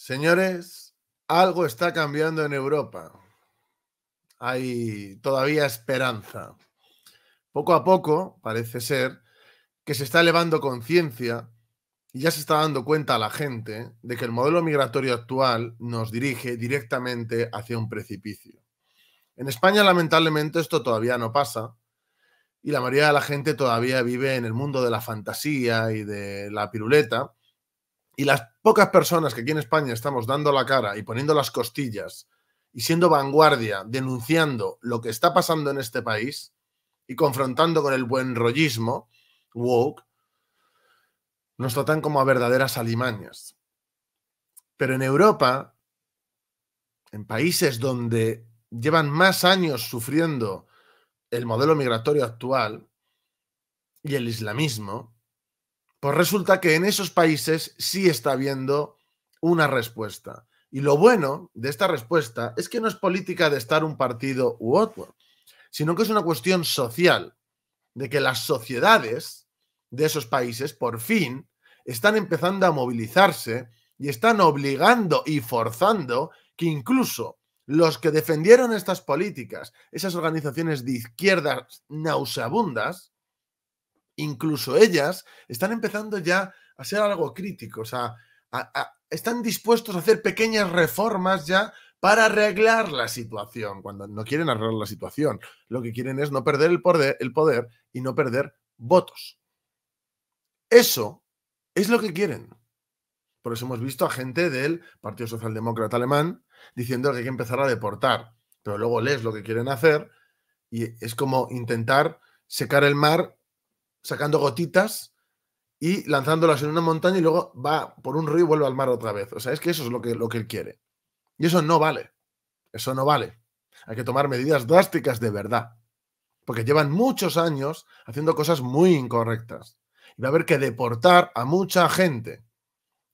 Señores, algo está cambiando en Europa. Hay todavía esperanza. Poco a poco, parece ser, que se está elevando conciencia y ya se está dando cuenta a la gente de que el modelo migratorio actual nos dirige directamente hacia un precipicio. En España, lamentablemente, esto todavía no pasa y la mayoría de la gente todavía vive en el mundo de la fantasía y de la piruleta y las pocas personas que aquí en España estamos dando la cara y poniendo las costillas y siendo vanguardia, denunciando lo que está pasando en este país y confrontando con el buen rollismo woke, nos tratan como a verdaderas alimañas. Pero en Europa, en países donde llevan más años sufriendo el modelo migratorio actual y el islamismo, pues resulta que en esos países sí está habiendo una respuesta. Y lo bueno de esta respuesta es que no es política de estar un partido u otro, sino que es una cuestión social, de que las sociedades de esos países por fin están empezando a movilizarse y están obligando y forzando que incluso los que defendieron estas políticas, esas organizaciones de izquierdas nauseabundas, incluso ellas, están empezando ya a ser algo críticos, están dispuestos a hacer pequeñas reformas ya para arreglar la situación, cuando no quieren arreglar la situación. Lo que quieren es no perder el poder, el poder y no perder votos. Eso es lo que quieren. Por eso hemos visto a gente del Partido Socialdemócrata Alemán diciendo que hay que empezar a deportar, pero luego lees lo que quieren hacer y es como intentar secar el mar sacando gotitas y lanzándolas en una montaña y luego va por un río y vuelve al mar otra vez. O sea, es que eso es lo que, lo que él quiere. Y eso no vale. Eso no vale. Hay que tomar medidas drásticas de verdad. Porque llevan muchos años haciendo cosas muy incorrectas. Y va a haber que deportar a mucha gente.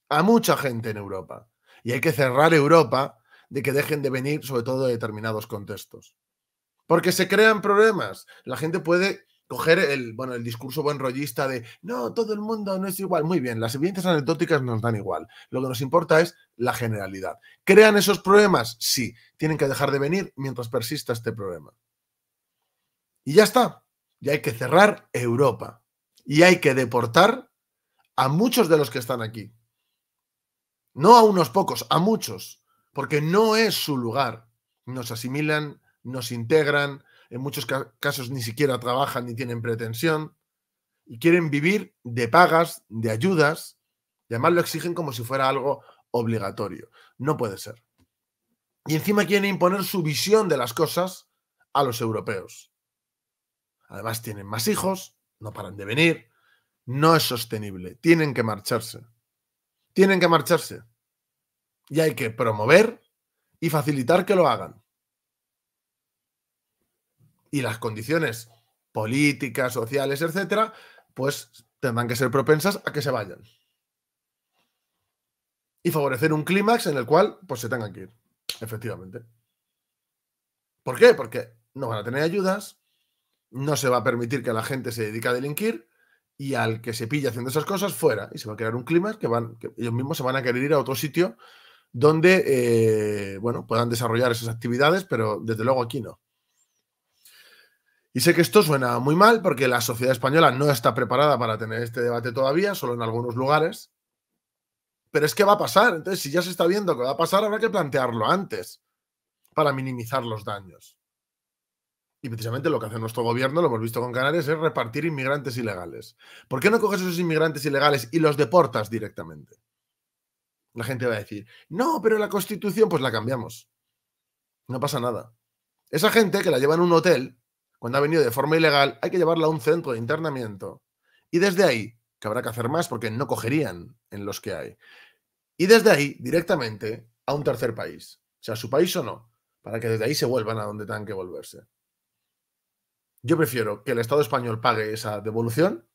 A mucha gente en Europa. Y hay que cerrar Europa de que dejen de venir, sobre todo de determinados contextos. Porque se crean problemas. La gente puede coger el, bueno, el discurso buen rollista de no, todo el mundo no es igual. Muy bien, las evidencias anecdóticas nos dan igual. Lo que nos importa es la generalidad. ¿Crean esos problemas? Sí, tienen que dejar de venir mientras persista este problema. Y ya está. Y hay que cerrar Europa. Y hay que deportar a muchos de los que están aquí. No a unos pocos, a muchos. Porque no es su lugar. Nos asimilan, nos integran, en muchos casos ni siquiera trabajan ni tienen pretensión y quieren vivir de pagas, de ayudas, y además lo exigen como si fuera algo obligatorio. No puede ser. Y encima quieren imponer su visión de las cosas a los europeos. Además tienen más hijos, no paran de venir, no es sostenible, tienen que marcharse. Tienen que marcharse. Y hay que promover y facilitar que lo hagan y las condiciones políticas, sociales, etcétera, pues tendrán que ser propensas a que se vayan. Y favorecer un clímax en el cual pues se tengan que ir, efectivamente. ¿Por qué? Porque no van a tener ayudas, no se va a permitir que la gente se dedique a delinquir y al que se pilla haciendo esas cosas fuera. Y se va a crear un clímax que, van, que ellos mismos se van a querer ir a otro sitio donde, eh, bueno, puedan desarrollar esas actividades, pero desde luego aquí no. Y sé que esto suena muy mal porque la sociedad española no está preparada para tener este debate todavía, solo en algunos lugares. Pero es que va a pasar. Entonces, si ya se está viendo que va a pasar, habrá que plantearlo antes para minimizar los daños. Y precisamente lo que hace nuestro gobierno, lo hemos visto con Canarias, es repartir inmigrantes ilegales. ¿Por qué no coges esos inmigrantes ilegales y los deportas directamente? La gente va a decir, no, pero la constitución, pues la cambiamos. No pasa nada. Esa gente que la lleva en un hotel cuando ha venido de forma ilegal, hay que llevarla a un centro de internamiento. Y desde ahí, que habrá que hacer más porque no cogerían en los que hay. Y desde ahí, directamente, a un tercer país, sea su país o no, para que desde ahí se vuelvan a donde tengan que volverse. Yo prefiero que el Estado español pague esa devolución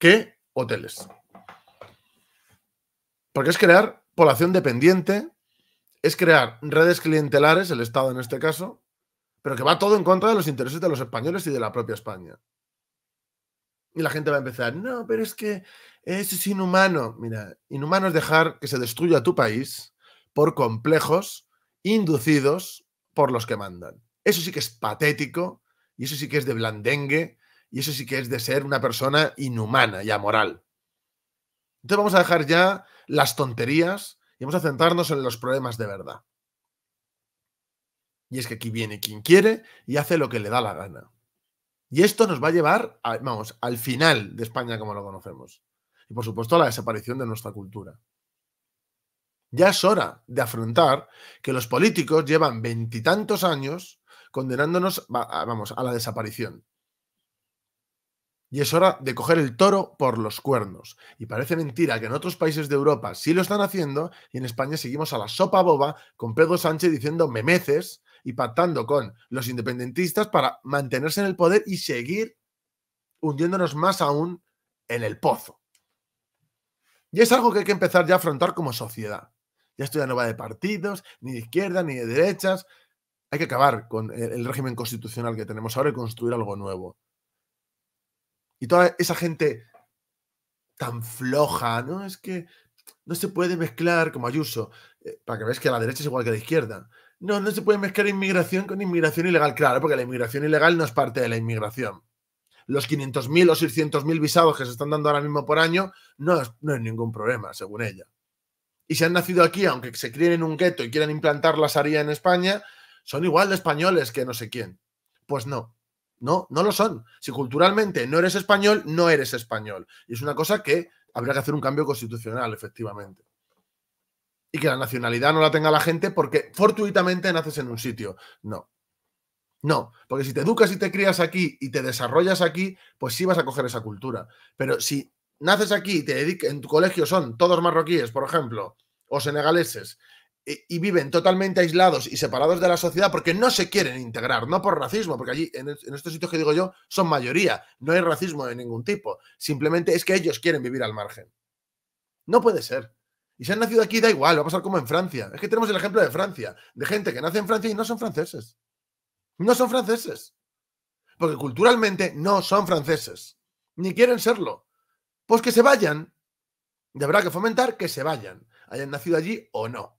que hoteles. Porque es crear población dependiente, es crear redes clientelares, el Estado en este caso, pero que va todo en contra de los intereses de los españoles y de la propia España. Y la gente va a empezar, no, pero es que eso es inhumano. Mira, inhumano es dejar que se destruya tu país por complejos inducidos por los que mandan. Eso sí que es patético y eso sí que es de blandengue y eso sí que es de ser una persona inhumana y amoral. Entonces vamos a dejar ya las tonterías y vamos a centrarnos en los problemas de verdad. Y es que aquí viene quien quiere y hace lo que le da la gana. Y esto nos va a llevar, vamos, al final de España como lo conocemos. Y por supuesto a la desaparición de nuestra cultura. Ya es hora de afrontar que los políticos llevan veintitantos años condenándonos vamos, a la desaparición. Y es hora de coger el toro por los cuernos. Y parece mentira que en otros países de Europa sí lo están haciendo y en España seguimos a la sopa boba con Pedro Sánchez diciendo memeces y pactando con los independentistas para mantenerse en el poder y seguir hundiéndonos más aún en el pozo. Y es algo que hay que empezar ya a afrontar como sociedad. Ya esto ya no va de partidos, ni de izquierda, ni de derechas. Hay que acabar con el régimen constitucional que tenemos ahora y construir algo nuevo. Y toda esa gente tan floja, ¿no? Es que no se puede mezclar como Ayuso, eh, para que veáis que la derecha es igual que la izquierda no, no se puede mezclar inmigración con inmigración ilegal. Claro, porque la inmigración ilegal no es parte de la inmigración. Los 500.000 o 600.000 visados que se están dando ahora mismo por año no es, ningún problema, según ella. Y si han nacido aquí, aunque se críen en un gueto y quieran implantar la saría en España, son igual de españoles que no sé quién. Pues no, no, no lo son. Si culturalmente no eres español, no eres español. Y es una cosa que habría que hacer un cambio constitucional, efectivamente y que la nacionalidad no la tenga la gente porque fortuitamente naces en un sitio. No. No, porque si te educas y te crías aquí y te desarrollas aquí, pues sí vas a coger esa cultura. Pero si naces aquí y te dedicas, en tu colegio son todos marroquíes, por ejemplo, o senegaleses, y viven totalmente aislados y separados de la sociedad porque no se quieren integrar, no por racismo, porque allí, en, estos sitios que digo yo, son mayoría, no hay racismo de ningún tipo, simplemente es que ellos quieren vivir al margen. No puede ser. Y si han nacido aquí, da igual, va a pasar como en Francia. Es que tenemos el ejemplo de Francia, de gente que nace en Francia y no son franceses. No son franceses. Porque culturalmente no son franceses. Ni quieren serlo. Pues que se vayan. Y habrá que fomentar que se vayan. Hayan nacido allí o no.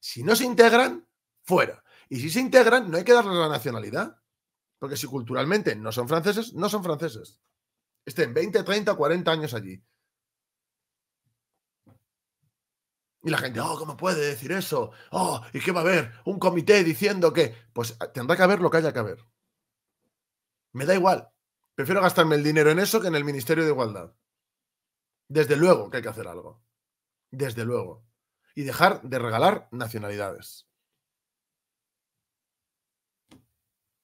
Si no se integran, fuera. Y si se integran, no hay que darles la nacionalidad. Porque si culturalmente no son franceses, no son franceses. Estén 20, 30 40 años allí. Y la gente, oh, ¿cómo puede decir eso? Oh, ¿y qué va a haber? Un comité diciendo que. Pues ah, tendrá que haber lo que haya que haber. Me da igual. Prefiero gastarme el dinero en eso que en el Ministerio de Igualdad. Desde luego que hay que hacer algo. Desde luego. Y dejar de regalar nacionalidades.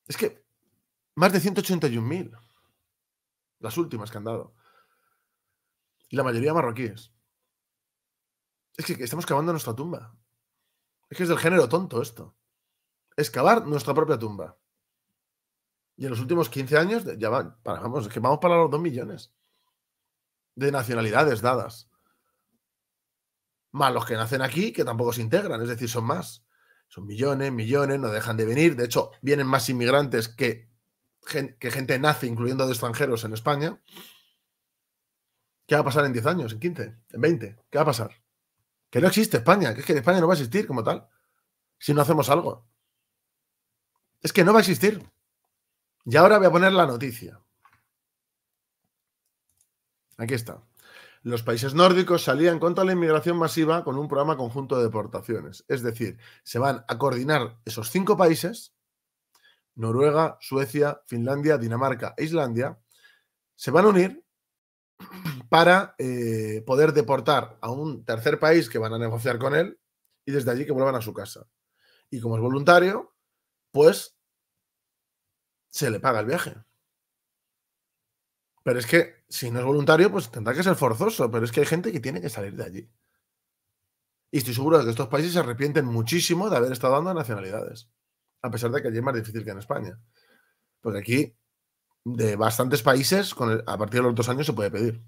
Es que más de 181.000. Las últimas que han dado. Y la mayoría marroquíes. Es que estamos cavando nuestra tumba. Es que es del género tonto esto. Es nuestra propia tumba. Y en los últimos 15 años ya van, vamos, es que vamos para los 2 millones de nacionalidades dadas. Más los que nacen aquí, que tampoco se integran, es decir, son más. Son millones, millones, no dejan de venir. De hecho, vienen más inmigrantes que, que gente nace, incluyendo de extranjeros en España. ¿Qué va a pasar en 10 años, en 15, en 20? ¿Qué va a pasar? Que no existe España, que es que España no va a existir como tal, si no hacemos algo. Es que no va a existir. Y ahora voy a poner la noticia. Aquí está. Los países nórdicos salían contra la inmigración masiva con un programa conjunto de deportaciones. Es decir, se van a coordinar esos cinco países, Noruega, Suecia, Finlandia, Dinamarca e Islandia, se van a unir para eh, poder deportar a un tercer país que van a negociar con él y desde allí que vuelvan a su casa. Y como es voluntario, pues se le paga el viaje. Pero es que si no es voluntario, pues tendrá que ser forzoso, pero es que hay gente que tiene que salir de allí. Y estoy seguro de que estos países se arrepienten muchísimo de haber estado dando nacionalidades, a pesar de que allí es más difícil que en España. Porque aquí, de bastantes países, con a partir de los dos años se puede pedir.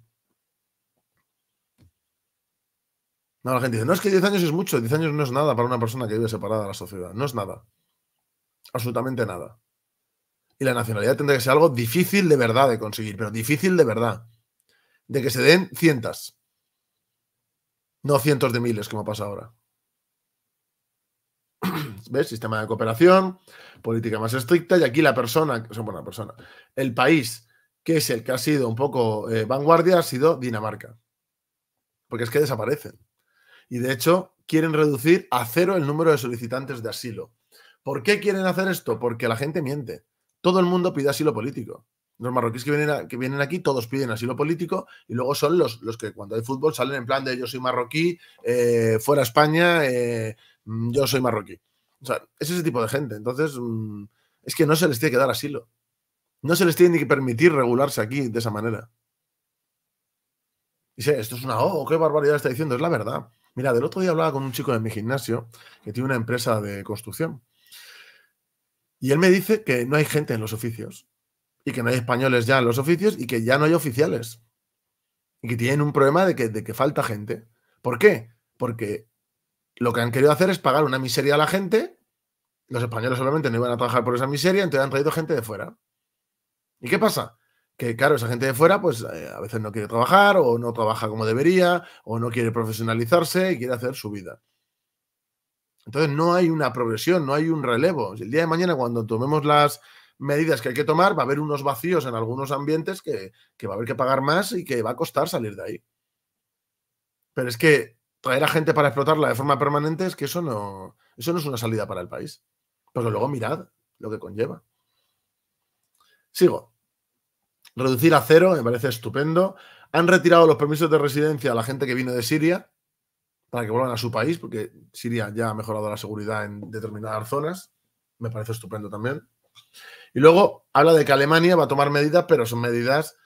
No, la gente dice, no es que 10 años es mucho, 10 años no es nada para una persona que vive separada de la sociedad, no es nada. Absolutamente nada. Y la nacionalidad tendrá que ser algo difícil de verdad de conseguir, pero difícil de verdad. De que se den cientos. No cientos de miles, como pasa ahora. ¿Ves? Sistema de cooperación, política más estricta, y aquí la persona, o sea, bueno, persona, el país que es el que ha sido un poco eh, vanguardia ha sido Dinamarca. Porque es que desaparecen. Y de hecho, quieren reducir a cero el número de solicitantes de asilo. ¿Por qué quieren hacer esto? Porque la gente miente. Todo el mundo pide asilo político. Los marroquíes que vienen, aquí, todos piden asilo político y luego son los, los, que cuando hay fútbol salen en plan de yo soy marroquí, eh, fuera España, eh, yo soy marroquí. O sea, es ese tipo de gente. Entonces, mm, es que no se les tiene que dar asilo. No se les tiene ni que permitir regularse aquí de esa manera. Dice, esto es una, o oh, qué barbaridad está diciendo, es la verdad. Mira, del otro día hablaba con un chico de mi gimnasio que tiene una empresa de construcción. Y él me dice que no hay gente en los oficios y que no hay españoles ya en los oficios y que ya no hay oficiales. Y que tienen un problema de que, de que falta gente. ¿Por qué? Porque lo que han querido hacer es pagar una miseria a la gente. Los españoles solamente no iban a trabajar por esa miseria, entonces han traído gente de fuera. ¿Y qué pasa? que claro, esa gente de fuera pues eh, a veces no quiere trabajar o no trabaja como debería o no quiere profesionalizarse y quiere hacer su vida. Entonces no hay una progresión, no hay un relevo. El día de mañana cuando tomemos las medidas que hay que tomar va a haber unos vacíos en algunos ambientes que, va a haber que pagar más y que va a costar salir de ahí. Pero es que traer a gente para explotarla de forma permanente es que eso no, eso no es una salida para el país. Pero luego mirad lo que conlleva. Sigo reducir a cero, me parece estupendo. Han retirado los permisos de residencia a la gente que vino de Siria para que vuelvan a su país, porque Siria ya ha mejorado la seguridad en determinadas zonas. Me parece estupendo también. Y luego habla de que Alemania va a tomar medidas, pero son medidas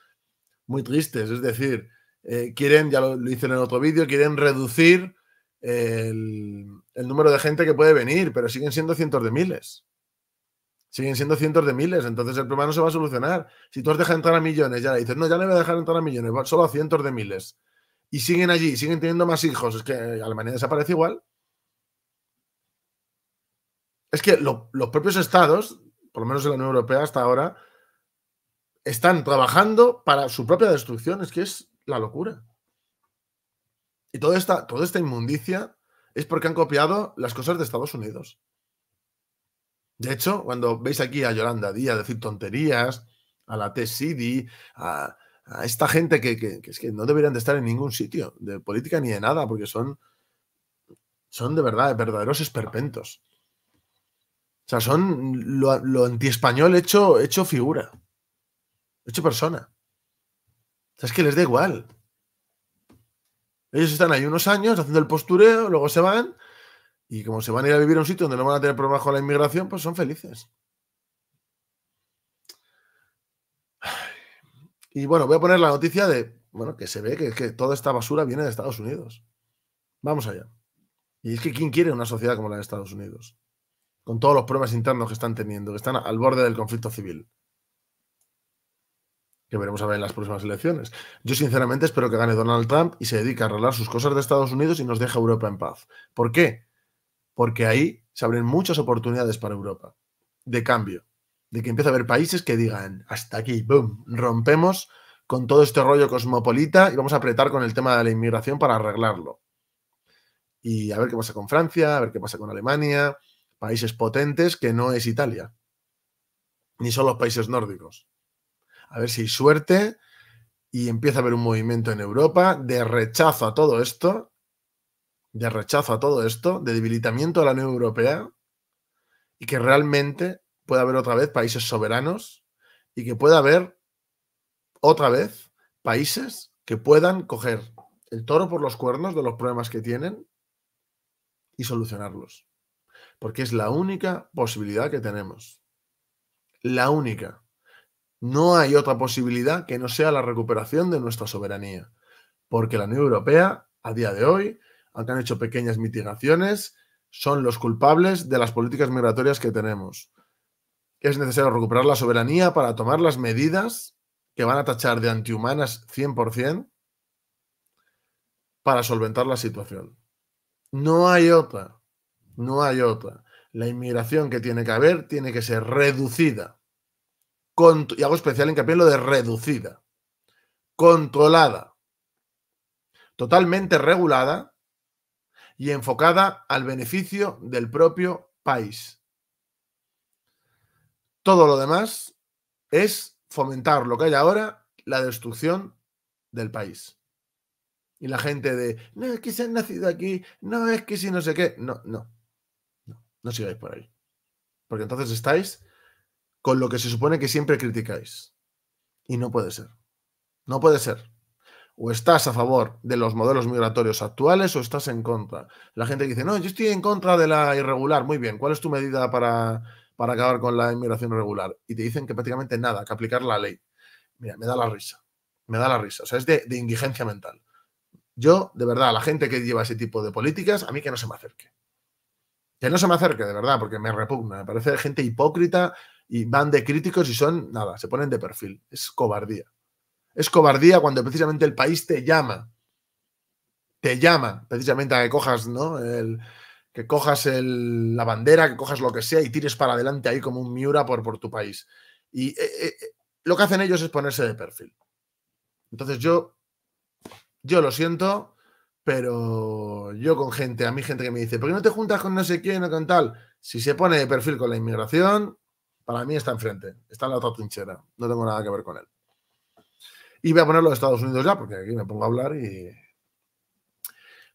muy tristes. Es decir, eh, quieren, ya lo, hice en el otro vídeo, quieren reducir el número de gente que puede venir, pero siguen siendo cientos de miles siguen siendo cientos de miles, entonces el problema no se va a solucionar. Si tú has dejado entrar a millones, ya dices, no, ya le voy a dejar entrar a millones, solo a cientos de miles. Y siguen allí, siguen teniendo más hijos. Es que Alemania desaparece igual. Es que los propios estados, por lo menos en la Unión Europea hasta ahora, están trabajando para su propia destrucción. Es que es la locura. Y toda esta, toda esta inmundicia es porque han copiado las cosas de Estados Unidos. De hecho, cuando veis aquí a Yolanda Díaz decir tonterías, a la T-City, a, esta gente que, es que no deberían de estar en ningún sitio, de política ni de nada, porque son, son de verdad verdaderos esperpentos. O sea, son lo, lo antiespañol hecho, hecho figura, hecho persona. O sea, es que les da igual. Ellos están ahí unos años haciendo el postureo, luego se van y como se van a ir a vivir a un sitio donde no van a tener problemas con la inmigración, pues son felices. Y bueno, voy a poner la noticia de, bueno, que se ve que, que toda esta basura viene de Estados Unidos. Vamos allá. Y es que ¿quién quiere una sociedad como la de Estados Unidos? Con todos los problemas internos que están teniendo, que están al borde del conflicto civil. Que veremos a ver en las próximas elecciones. Yo sinceramente espero que gane Donald Trump y se dedique a arreglar sus cosas de Estados Unidos y nos deje a Europa en paz. ¿Por qué? porque ahí se abren muchas oportunidades para Europa de cambio, de que empiece a haber países que digan, hasta aquí, boom, rompemos con todo este rollo cosmopolita y vamos a apretar con el tema de la inmigración para arreglarlo. Y a ver qué pasa con Francia, a ver qué pasa con Alemania, países potentes que no es Italia, ni son los países nórdicos. A ver si hay suerte y empieza a haber un movimiento en Europa de rechazo a todo esto de rechazo a todo esto, de debilitamiento de la Unión Europea y que realmente pueda haber otra vez países soberanos y que pueda haber otra vez países que puedan coger el toro por los cuernos de los problemas que tienen y solucionarlos. Porque es la única posibilidad que tenemos. La única. No hay otra posibilidad que no sea la recuperación de nuestra soberanía. Porque la Unión Europea, a día de hoy, aunque han hecho pequeñas mitigaciones, son los culpables de las políticas migratorias que tenemos. Es necesario recuperar la soberanía para tomar las medidas que van a tachar de antihumanas 100% para solventar la situación. No hay otra, no hay otra. La inmigración que tiene que haber tiene que ser reducida. y hago especial hincapié en lo de reducida. Controlada. Totalmente regulada y enfocada al beneficio del propio país. Todo lo demás es fomentar lo que hay ahora, la destrucción del país. Y la gente de, no es que se han nacido aquí, no es que si no sé qué, no, no, no, sigáis por ahí. Porque entonces estáis con lo que se supone que siempre criticáis. Y no puede ser. No puede ser o estás a favor de los modelos migratorios actuales o estás en contra. La gente dice, no, yo estoy en contra de la irregular. Muy bien, ¿cuál es tu medida para, para acabar con la inmigración irregular? Y te dicen que prácticamente nada, que aplicar la ley. Mira, me da la risa. Me da la risa. O sea, es de, de indigencia mental. Yo, de verdad, la gente que lleva ese tipo de políticas, a mí que no se me acerque. Que no se me acerque, de verdad, porque me repugna. Me parece gente hipócrita y van de críticos y son, nada, se ponen de perfil. Es cobardía. Es cobardía cuando precisamente el país te llama. Te llama precisamente a que cojas, ¿no? El, que cojas la bandera, que cojas lo que sea y tires para adelante ahí como un miura por, tu país. Y eh, eh, eh, lo que hacen ellos es ponerse de perfil. Entonces yo, yo lo siento, pero yo con gente, a mí gente que me dice, ¿por qué no te juntas con no sé quién o con tal? Si se pone de perfil con la inmigración, para mí está enfrente, está en la otra trinchera, no tengo nada que ver con él. Y voy a ponerlo de Estados Unidos ya, porque aquí me pongo a hablar y.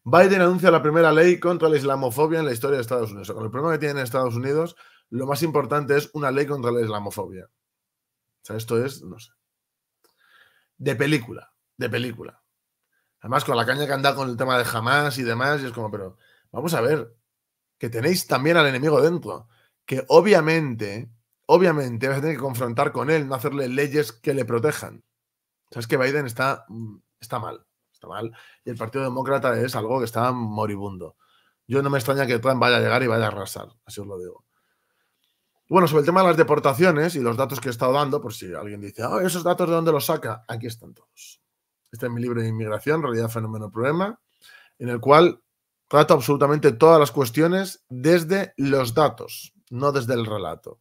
Biden anuncia la primera ley contra la islamofobia en la historia de Estados Unidos. con el problema que tiene en Estados Unidos, lo más importante es una ley contra la islamofobia. O sea, esto es, no sé. De película, de película. Además, con la caña que anda con el tema de Hamas y demás, y es como, pero vamos a ver, que tenéis también al enemigo dentro, que obviamente, obviamente vas a tener que confrontar con él, no hacerle leyes que le protejan. Sabes que Biden está, mm, está mal, está mal. Y el Partido Demócrata es algo que está moribundo. Yo no me extraña que Trump vaya a llegar y vaya a arrasar, así os lo digo. Bueno, sobre el tema de las deportaciones y los datos que he estado dando, por si alguien dice, oh, esos datos de dónde los saca, aquí están todos. Este es mi libro de inmigración, realidad, fenómeno, problema, en el cual trato absolutamente todas las cuestiones desde los datos, no desde el relato.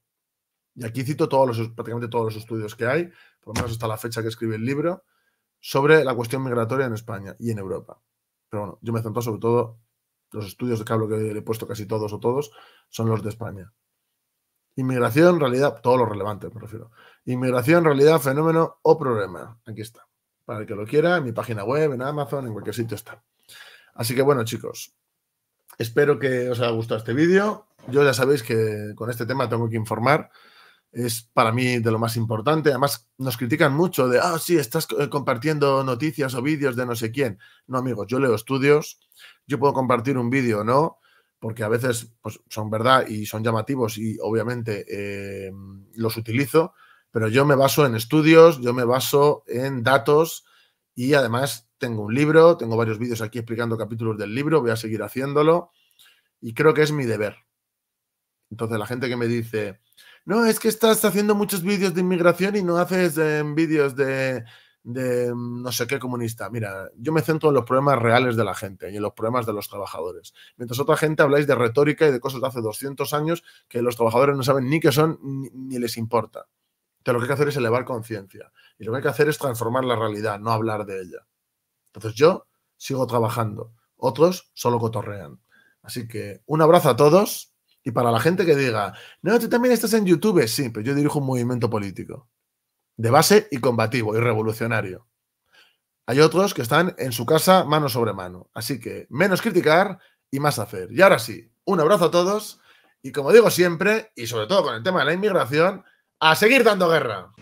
Y aquí cito todos los, prácticamente todos los estudios que hay por lo menos hasta la fecha que escribe el libro, sobre la cuestión migratoria en España y en Europa. Pero bueno, yo me centro sobre todo, los estudios de cable que le he puesto casi todos o todos, son los de España. Inmigración, realidad, todo lo relevante me refiero. Inmigración, realidad, fenómeno o problema. Aquí está. Para el que lo quiera, en mi página web, en Amazon, en cualquier sitio está. Así que bueno, chicos, espero que os haya gustado este vídeo. Yo ya sabéis que con este tema tengo que informar es para mí de lo más importante. Además, nos critican mucho de, ah, sí, estás eh, compartiendo noticias o vídeos de no sé quién. No, amigos, yo leo estudios, yo puedo compartir un vídeo o no, porque a veces pues, son verdad y son llamativos y obviamente eh, los utilizo, pero yo me baso en estudios, yo me baso en datos y además tengo un libro, tengo varios vídeos aquí explicando capítulos del libro, voy a seguir haciéndolo y creo que es mi deber. Entonces, la gente que me dice, no, es que estás haciendo muchos vídeos de inmigración y no haces em, vídeos de, em, no sé qué comunista. Mira, yo me centro en los problemas reales de la gente y en los problemas de los trabajadores. Mientras otra gente habláis de retórica y de cosas de hace 200 años que los trabajadores no saben ni qué son ni, ni les importa. Entonces, lo que hay que hacer es elevar conciencia. Y lo que hay que hacer es transformar la realidad, no hablar de ella. Entonces yo sigo trabajando. Otros solo cotorrean. Así que un abrazo a todos. Y para la gente que diga, no, tú también estás en YouTube, sí, pero yo dirijo un movimiento político de base y combativo y revolucionario. Hay otros que están en su casa mano sobre mano. Así que menos criticar y más hacer. Y ahora sí, un abrazo a todos y como digo siempre, y sobre todo con el tema de la inmigración, a seguir dando guerra.